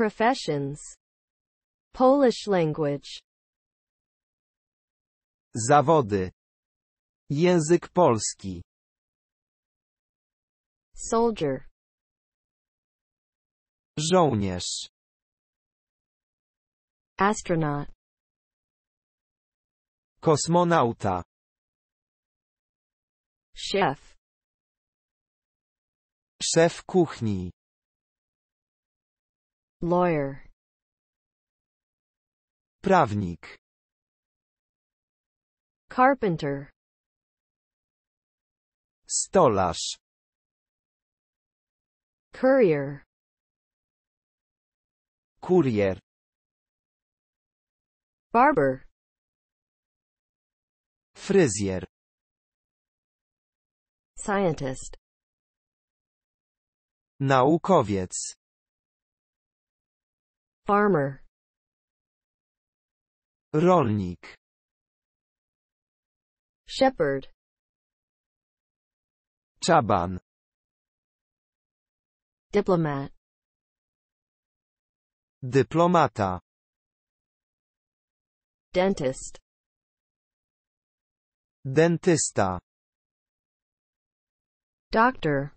Professions Polish language Zawody Język polski Soldier Żołnierz Astronaut Kosmonauta Chef Szef kuchni Lawyer. Prawnik. Carpenter. Stolarz. Courier. Kurier. Barber. Fryzjer. Scientist. Naukowiec. Farmer. Rolnik. Shepherd. Czaban. Diplomat. Dyplomata. Dentist. Dentysta. Doctor.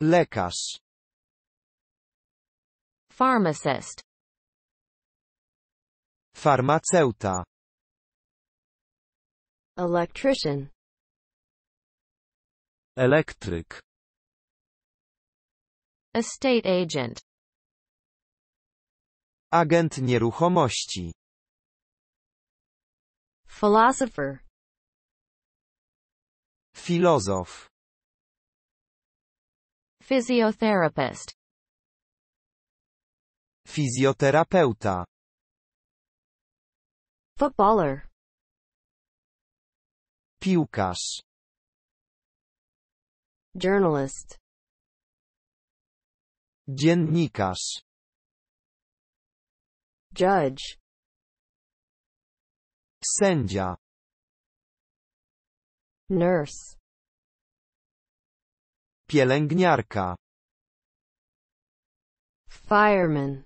Lekarz. Pharmacist. Farmaceuta. Electrician. Elektryk. Estate agent. Agent nieruchomości. Philosopher. Filozof. Physiotherapist. Fizjoterapeuta. Footballer. Piłkarz. Journalist. Dziennikarz. Judge. Sędzia. Nurse. Pielęgniarka. Fireman.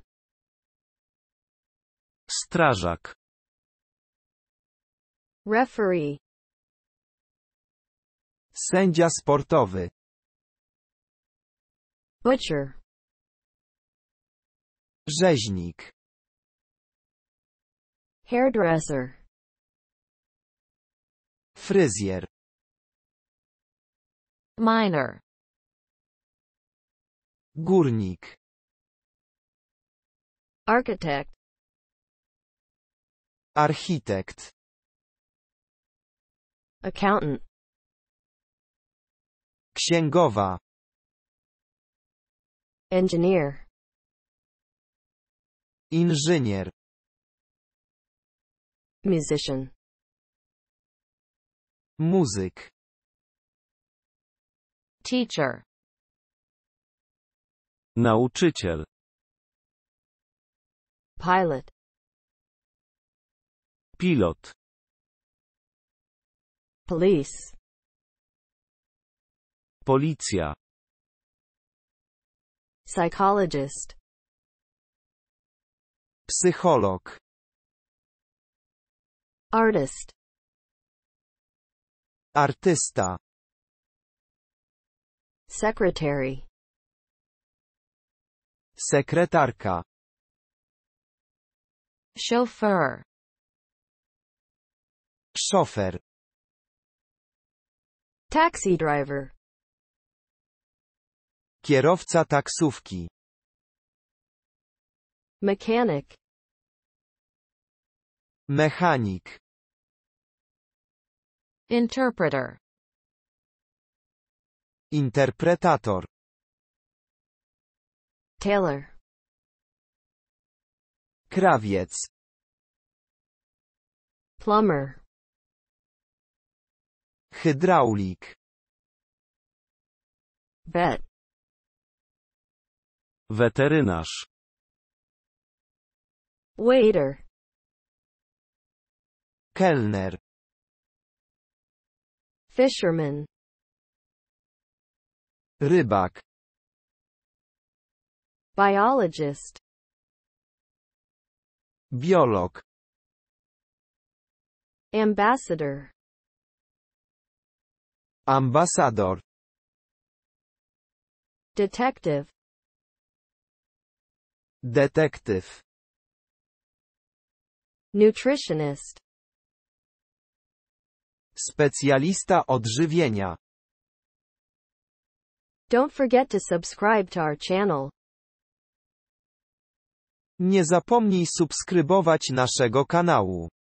Strażak. Referee. Sędzia sportowy. Butcher. Rzeźnik. Hairdresser. Fryzjer. Miner. Górnik. Architect. Architekt. Accountant. Księgowa. Engineer. Inżynier. Musician. Muzyk. Teacher. Nauczyciel. Pilot. Pilot. Police. Policja. Psychologist. Psycholog. Artist. Artysta. Secretary. Sekretarka. Chauffeur. Szofer. Taxi driver. Kierowca taksówki. Mechanic. Mechanik. Interpreter. Interpretator. Taylor. Krawiec. Plumber. Hydraulik. Bet. Weterynarz. Waiter. Kelner. Fisherman. Rybak. Biologist. Biolog. Ambassador. Ambasador. Detective. Detektyw. Nutritionist. Specjalista odżywienia. Don't forget to subscribe to our channel. Nie zapomnij subskrybować naszego kanału.